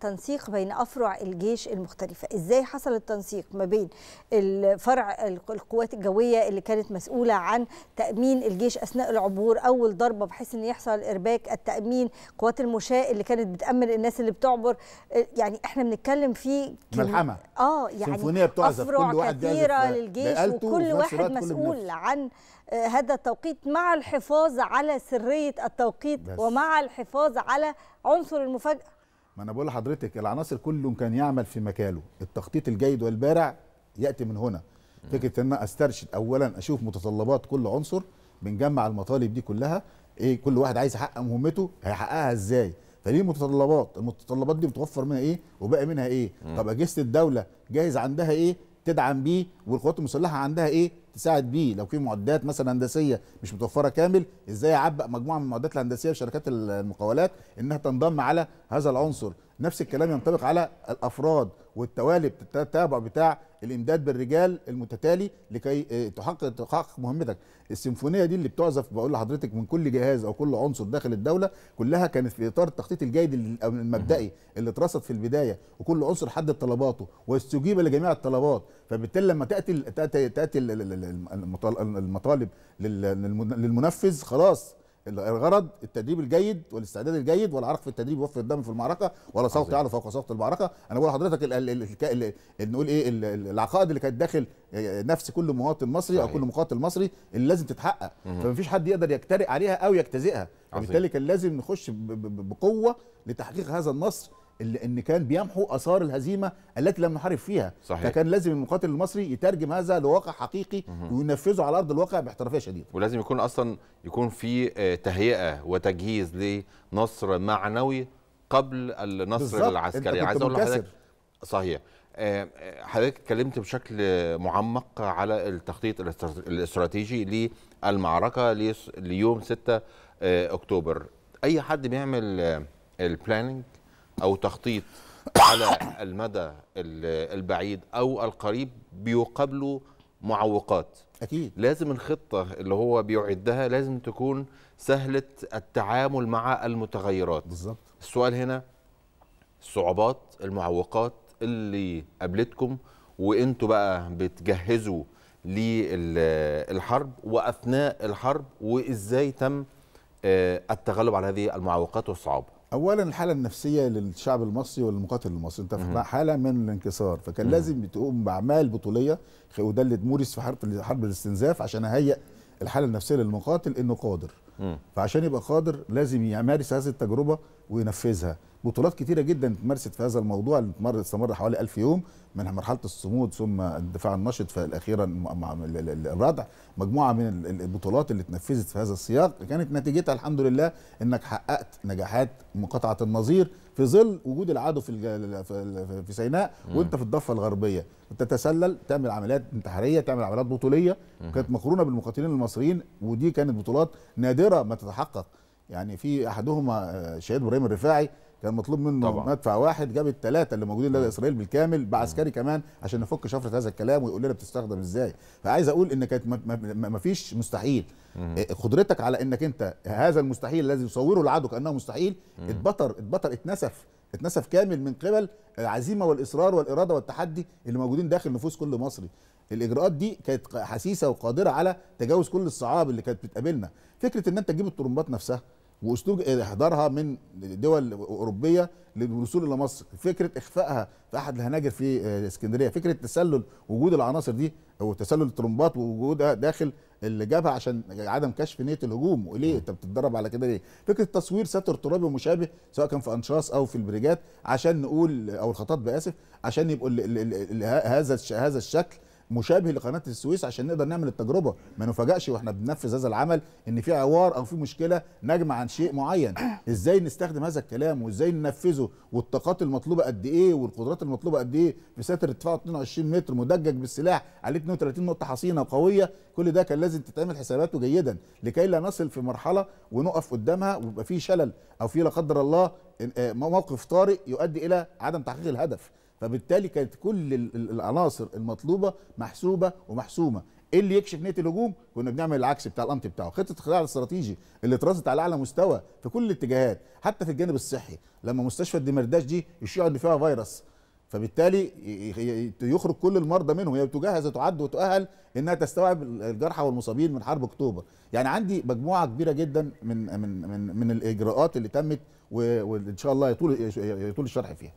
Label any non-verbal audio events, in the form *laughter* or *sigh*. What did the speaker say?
تنسيق بين افرع الجيش المختلفه ازاي حصل التنسيق ما بين الفرع القوات الجويه اللي كانت مسؤوله عن تامين الجيش اثناء العبور اول ضربه بحيث ان يحصل ارباك التامين قوات المشاة اللي كانت بتامن الناس اللي بتعبر يعني احنا بنتكلم في ملحمه اه يعني سيمفونيه بتعزف افرع كل واحد كثيره للجيش وكل واحد مسؤول كل عن آه، هذا التوقيت مع الحفاظ على سريه التوقيت بس. ومع الحفاظ على عنصر المفاجاه ما انا بقول لحضرتك العناصر كله كان يعمل في مكانه التخطيط الجيد والبارع ياتي من هنا فكره ان انا استرشد اولا اشوف متطلبات كل عنصر بنجمع المطالب دي كلها ايه كل واحد عايز يحقق مهمته هيحققها ازاي فليه متطلبات المتطلبات دي متوفر منها ايه وباقي منها ايه طب اجهزه الدوله جاهز عندها ايه تدعم بيه والقوات المسلحه عندها ايه تساعد بيه لو في معدات مثلا هندسيه مش متوفره كامل ازاي اعبأ مجموعه من المعدات الهندسيه في شركات المقاولات انها تنضم على هذا العنصر نفس الكلام ينطبق على الافراد والتوالي التتابع بتاع الامداد بالرجال المتتالي لكي آه، تحقق تحقق مهمتك السيمفونيه دي اللي بتعزف بقول لحضرتك من كل جهاز او كل عنصر داخل الدوله كلها كانت في اطار التخطيط الجيد المبدئي اللي اترصد في البدايه وكل عنصر حدد طلباته واستجيب لجميع الطلبات فبالتالي لما تاتي تاتي, تأتي المطالب للمنفذ خلاص الغرض التدريب الجيد والاستعداد الجيد والعرق في التدريب يوفر الدم في المعركه ولا صوت يعلو فوق صوت المعركه انا بقول لحضرتك نقول ايه العقائد اللي كانت داخل آه، نفس كل مواطن مصري صحيح. او كل مقاتل مصري اللي لازم تتحقق فمفيش حد يقدر يجترئ عليها او يجتزئها وبالتالي كان لازم نخش بقوه لتحقيق هذا النصر ان كان بيمحو اثار الهزيمه التي لم نحارب فيها صحيح. فكان لازم المقاتل المصري يترجم هذا لواقع حقيقي مه. وينفذه على ارض الواقع باحترافيه شديده ولازم يكون اصلا يكون في آه، تهيئه وتجهيز لنصر معنوي قبل النصر بالزبط. العسكري عايز اقول لحضرتك صحيح آه، آه، حضرتك اتكلمت بشكل معمق على التخطيط الاستراتيجي للمعركه ليوم 6 اكتوبر اي حد بيعمل البلاننج او تخطيط على المدى البعيد او القريب بيقابله معوقات اكيد لازم الخطه اللي هو بيعدها لازم تكون سهله التعامل مع المتغيرات بالظبط السؤال هنا الصعوبات المعوقات اللي قابلتكم وانتوا بقى بتجهزوا للحرب واثناء الحرب وازاي تم آه، التغلب على هذه المعوقات والصعوبات اولا الحاله النفسيه للشعب المصري والمقاتل المصري انت في حاله من الانكسار فكان مم. لازم تقوم باعمال بطوليه وده اللي موريس في حرب حرب الاستنزاف عشان اهيئ الحاله النفسيه للمقاتل انه قادر مم. فعشان يبقى قادر لازم يمارس هذه التجربه وينفذها بطولات كتيره جدا اتمارست في هذا الموضوع اللي استمر حوالي 1000 يوم منها مرحله الصمود ثم الدفاع النشط فالاخيرا الردع مجموعه من البطولات اللي اتنفذت في هذا السياق كانت نتيجتها الحمد لله انك حققت نجاحات مقاطعه النظير في ظل وجود العدو في في سيناء وانت في الضفه الغربيه تتسلل تعمل عمليات انتحاريه تعمل عمليات بطوليه كانت مقرونه بالمقاتلين المصريين ودي كانت بطولات نادره ما تتحقق يعني في احدهما آه، شهيد ابراهيم الرفاعي كان مطلوب منه طبعا. مدفع واحد جاب الثلاثه اللي موجودين لدى اسرائيل بالكامل بعسكري كمان عشان نفك شفره هذا الكلام ويقول لنا بتستخدم ازاي فعايز اقول ان كانت ما فيش مستحيل آه، قدرتك على انك انت هذا المستحيل الذي يصوره العدو كانه مستحيل اتبطر اتبطر اتنسف اتنسف كامل من قبل العزيمه والاصرار والاراده والتحدي اللي موجودين داخل نفوس كل مصري الاجراءات دي كانت حسيسه وقادره على تجاوز كل الصعاب اللي كانت بتقابلنا فكره ان انت تجيب الطرمبات نفسها واسلوب احضارها من دول اوروبيه للوصول الى مصر فكره اخفائها في احد الهناجر في آه، اسكندريه فكره تسلل وجود العناصر دي او تسلل الطرمبات ووجودها داخل الجبهه عشان عدم كشف نيه الهجوم وليه انت بتتدرب على كده ليه فكره تصوير ستر ترابي مشابه سواء كان في انشاص او في البريجات عشان نقول او الخطاط باسف عشان يبقوا هذا هذا الشكل مشابه لقناه السويس عشان نقدر نعمل التجربه ما نفاجئش واحنا بننفذ هذا العمل ان في عوار او في مشكله نجمع عن شيء معين *clears throat* ازاي نستخدم هذا الكلام وازاي ننفذه والطاقات المطلوبه قد ايه والقدرات المطلوبه قد ايه في ساتر ارتفاعه 22 متر مدجج بالسلاح عليه 32 نقطه حصينه وقويه كل ده كان لازم تتعمل حساباته جيدا لكي لا نصل في مرحله ونقف قدامها ويبقى في شلل او في لا قدر الله آه، موقف طارئ يؤدي الى عدم تحقيق الهدف فبالتالي كانت كل العناصر المطلوبه محسوبه ومحسومه ايه اللي يكشف نيه الهجوم كنا بنعمل العكس بتاع الامط بتاعه خطه الخلاع الاستراتيجي اللي اترصت على اعلى مستوى في كل الاتجاهات حتى في الجانب الصحي لما مستشفى الدمرداش دي يشيعوا ان فيها فيروس فبالتالي يخرج كل المرضى منهم هي بتجهز وتعد وتؤهل انها تستوعب الجرحى والمصابين من حرب اكتوبر يعني عندي مجموعه كبيره جدا من من من, من الاجراءات اللي تمت وان شاء الله يطول يطول الشرح فيها